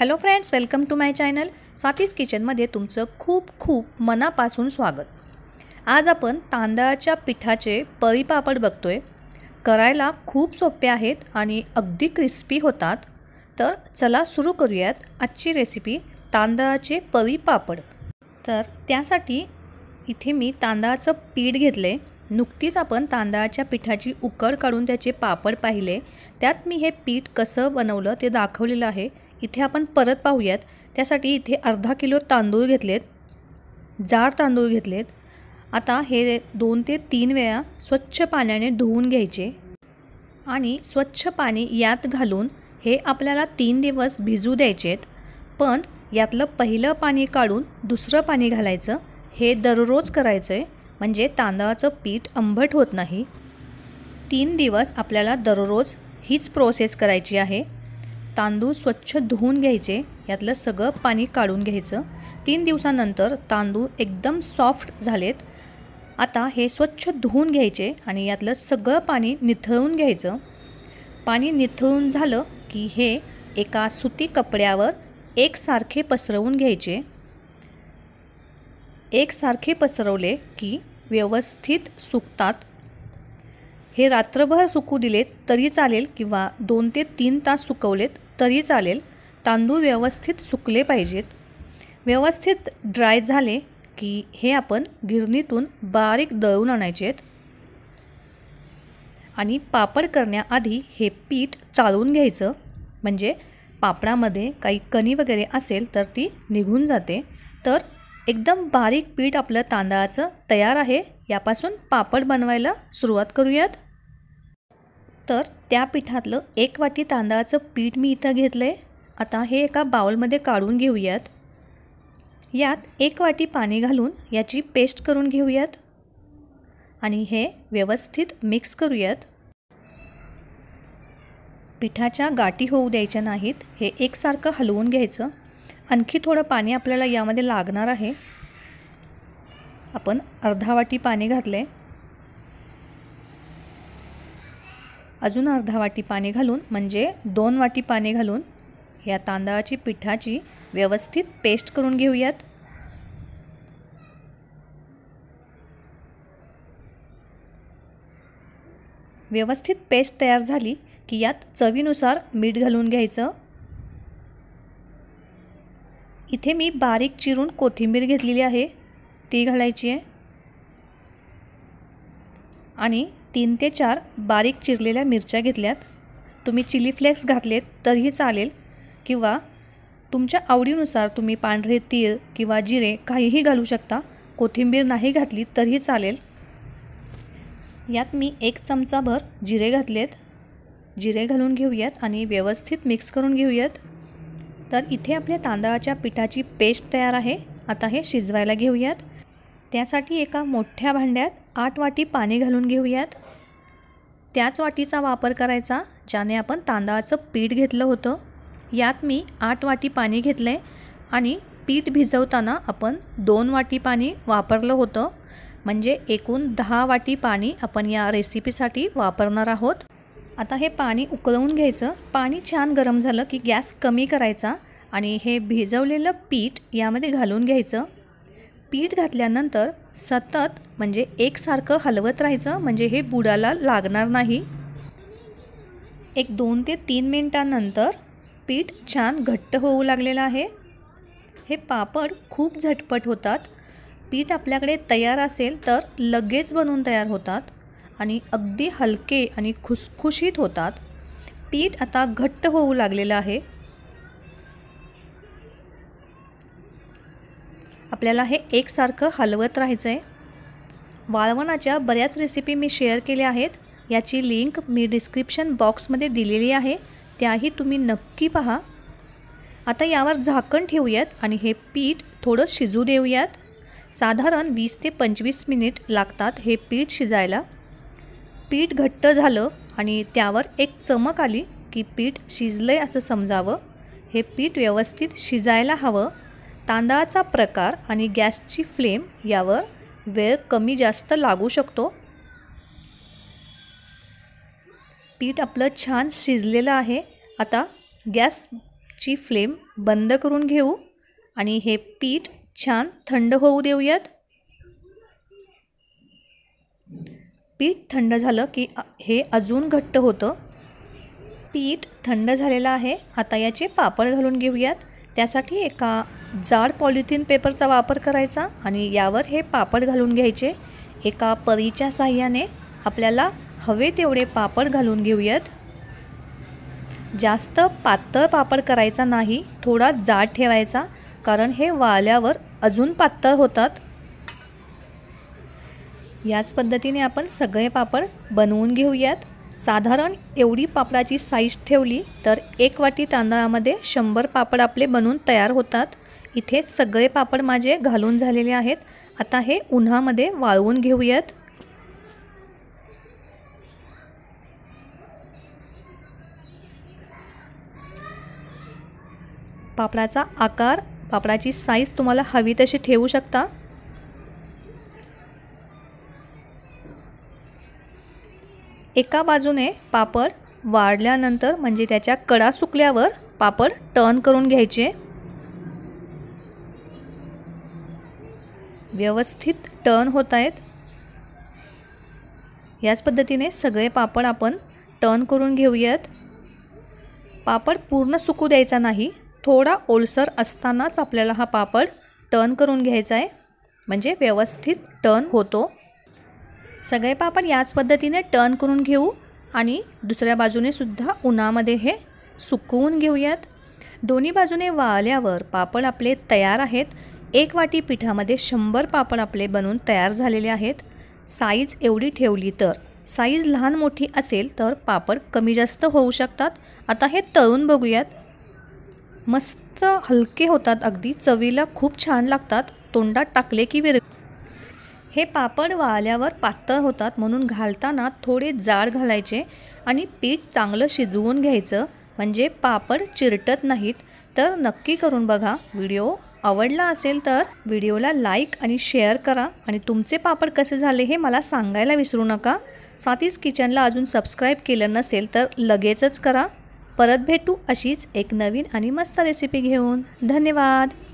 hello friends welcome to my channel Swati's किचनमध्ये तुमचं खूप खूप मनापासून स्वागत आज आपण तांदळाच्या पिठाचे पापड बघतोय करायला खूप सोपे आहेत आणि अगदी क्रिस्पी होतात तर चला सुरू करूयात आजची रेसिपी तांदळाचे पापड तर त्यासाठी इथे मी तांदळाचं पीठ घेतले नुकतीच आपण तांदळाच्या पिठाची उकड काढून त्याचे पापड पाहिले त्यात मी हे पीठ कसं बनवलं ते दाखवलेलं आहे इथे आपण परत पाहूयात त्यासाठी इथे अर्धा किलो तांदूळ घेतलेत जाड तांदूळ घेतलेत आता हे दोन ते तीन वेळा स्वच्छ पाण्याने धुवून घ्यायचे आणि स्वच्छ पाणी यात घालून हे आपल्याला तीन दिवस भिजू द्यायचेत पण यातलं पहिलं पाणी काढून दुसरं पाणी घालायचं हे दररोज करायचं आहे म्हणजे तांदळाचं पीठ आंबट होत नाही तीन दिवस आपल्याला दररोज हीच प्रोसेस करायची आहे तांदूळ स्वच्छ धुवून घ्यायचे यातलं सगळं पाणी काढून घ्यायचं तीन दिवसानंतर तांदूळ एकदम सॉफ्ट झालेत आता हे स्वच्छ धुवून घ्यायचे आणि यातलं सगळं पाणी निथळून घ्यायचं पाणी निथळून झालं की हे एका सुती कपड्यावर एकसारखे पसरवून घ्यायचे एकसारखे पसरवले की व्यवस्थित सुकतात हे रात्रभर सुकू दिलेत तरी चालेल किंवा दोन ते तीन तास सुकवलेत तरी चालेल तांदूळ व्यवस्थित सुकले पाहिजेत व्यवस्थित ड्राय झाले की हे आपण गिरणीतून बारीक दळून आणायचे आणि पापड करण्याआधी हे पीठ चालवून घ्यायचं म्हणजे पापडामध्ये काही कणी वगैरे असेल तर ती निघून जाते तर एकदम बारीक पीठ आपलं तांदळाचं तयार आहे यापासून पापड बनवायला सुरुवात करूयात तर त्या पिठातलं एक वाटी तांदळाचं पीठ मी इथं घेतलं आहे आता हे एका बाउलमध्ये काढून घेऊयात यात एक वाटी पाणी घालून याची पेस्ट करून घेऊयात आणि हे व्यवस्थित मिक्स करूयात पिठाच्या गाठी होऊ द्यायच्या नाहीत हे एकसारखं हलवून घ्यायचं आणखी थोडं पाणी आपल्याला यामध्ये लागणार आहे आपण अर्धा वाटी पाणी घातले अजून अर्धा वाटी पाणी घालून म्हणजे दोन वाटी पाणी घालून या तांदळाची पिठाची व्यवस्थित पेस्ट करून घेऊयात व्यवस्थित पेस्ट तयार झाली की यात चवीनुसार मीठ घालून घ्यायचं इथे मी बारीक चिरून कोथिंबीर घेतलेली आहे ती घालायची आहे आणि तीन ते चार बारीक चिरलेल्या मिरच्या घेतल्यात तुम्ही चिली फ्लेक्स घातलेत तरीही चालेल किंवा तुमच्या आवडीनुसार तुम्ही पांढरे तीळ किंवा जिरे काहीही घालू शकता कोथिंबीर नाही घातली तरीही चालेल यात मी एक चमचाभर जिरे घातलेत जिरे घालून घेऊयात आणि व्यवस्थित मिक्स करून घेऊयात तर इथे आपल्या तांदळाच्या पिठाची पेस्ट तयार आहे आता हे शिजवायला घेऊयात त्यासाठी एका मोठ्या भांड्यात आठ वाटी पाणी घालून घेऊयात त्याच वाटीचा वापर करायचा ज्याने आपण तांदळाचं पीठ घेतलं होतं यात मी आठ वाटी पाणी घेतलं आहे आणि पीठ भिजवताना आपण दोन वाटी पाणी वापरलं होतं म्हणजे एकूण दहा वाटी पाणी आपण या रेसिपीसाठी वापरणार आहोत आता हे पाणी उकळवून घ्यायचं पाणी छान गरम झालं की गॅस कमी करायचा आणि हे भिजवलेलं पीठ यामध्ये घालून घ्यायचं पीठ घातल्यानंतर सतत म्हणजे एकसारखं हलवत राहायचं म्हणजे हे बुडाला लागणार नाही एक दोन ते तीन मिनटानंतर पीठ छान घट्ट होऊ लागलेलं आहे हे पापड खूप झटपट होतात पीठ आपल्याकडे तयार असेल तर लगेच बनवून तयार होतात आणि अगदी हलके आणि खुसखुशीत होतात पीठ आता घट्ट होऊ लागलेलं आहे आपल्याला हे एकसारखं हलवत राहायचं आहे वाळवणाच्या बऱ्याच रेसिपी मी शेअर केल्या आहेत याची लिंक मी डिस्क्रिप्शन बॉक्समध्ये दिलेली आहे त्याही तुम्ही नक्की पहा आता यावर झाकण ठेवूयात आणि हे पीठ थोडं शिजू देऊयात साधारण वीस ते पंचवीस मिनिट लागतात हे पीठ शिजायला पीठ घट्ट झालं आणि त्यावर एक चमक आली की पीठ शिजलं आहे असं समजावं हे पीठ व्यवस्थित शिजायला हवं तांदळाचा प्रकार आणि गॅसची फ्लेम यावर वेळ कमी जास्त लागू शकतो पीठ आपलं छान शिजलेलं आहे आता गॅसची फ्लेम बंद करून घेऊ आणि हे पीठ छान थंड होऊ देऊयात पीठ थंड झालं की हे अजून घट्ट होतं पीठ थंड झालेलं आहे आता याचे पापड घालून घेऊयात त्यासाठी एका जाड पॉलिथिन पेपरचा वापर करायचा आणि यावर हे पापड घालून घ्यायचे एका परीच्या साह्याने आपल्याला हवे तेवढे पापड घालून घेऊयात जास्त पातळ पापड करायचा नाही थोडा जाड ठेवायचा कारण हे वाल्यावर अजून पातळ होतात याच पद्धतीने आपण सगळे पापड बनवून घेऊयात साधारण एवढी पापडाची साईज ठेवली तर एक वाटी तांदळामध्ये शंभर पापड आपले बनून तयार होतात इथे सगळे पापड माझे घालून झालेले आहेत आता हे उन्हामध्ये वाळवून घेऊयात पापडाचा आकार पापडाची साईज तुम्हाला हवी तशी ठेवू शकता एका बाजूने पापड वाढल्यानंतर म्हणजे त्याच्या कडा सुकल्यावर पापड टर्न करून घ्यायचे व्यवस्थित टर्न होत आहेत याच पद्धतीने सगळे पापड आपण टर्न करून घेऊयात पापड पूर्ण सुकू द्यायचा नाही थोडा ओलसर असतानाच आपल्याला हा पापड टर्न करून घ्यायचा आहे म्हणजे व्यवस्थित टर्न होतो सगळे पापड याच पद्धतीने टर्न करून घेऊ आणि दुसऱ्या बाजूने सुद्धा उन्हामध्ये हे सुकवून घेऊयात दोन्ही बाजूने वाळल्यावर पापड आपले तयार आहेत एक वाटी पिठामध्ये शंभर पापड आपले बनून तयार झालेले आहेत साईज एवढी ठेवली तर साईज लहान मोठी असेल तर पापड कमी जास्त होऊ शकतात आता हे तळून बघूयात मस्त हलके होतात अगदी चवीला खूप छान लागतात तोंडात टाकले की विर हे पापड वाळल्यावर पातळ होतात म्हणून घालताना थोडे जाड घालायचे आणि पीठ चांगलं शिजवून घ्यायचं म्हणजे पापड चिरटत नाहीत तर नक्की करून बघा व्हिडिओ आवडला असेल तर व्हिडिओला लाईक आणि शेअर करा आणि तुमचे पापड कसे झाले हे मला सांगायला विसरू नका साथीच किचनला अजून सबस्क्राईब केलं नसेल तर लगेचच करा परत भेटू अशीच एक नवीन आणि मस्त रेसिपी घेऊन धन्यवाद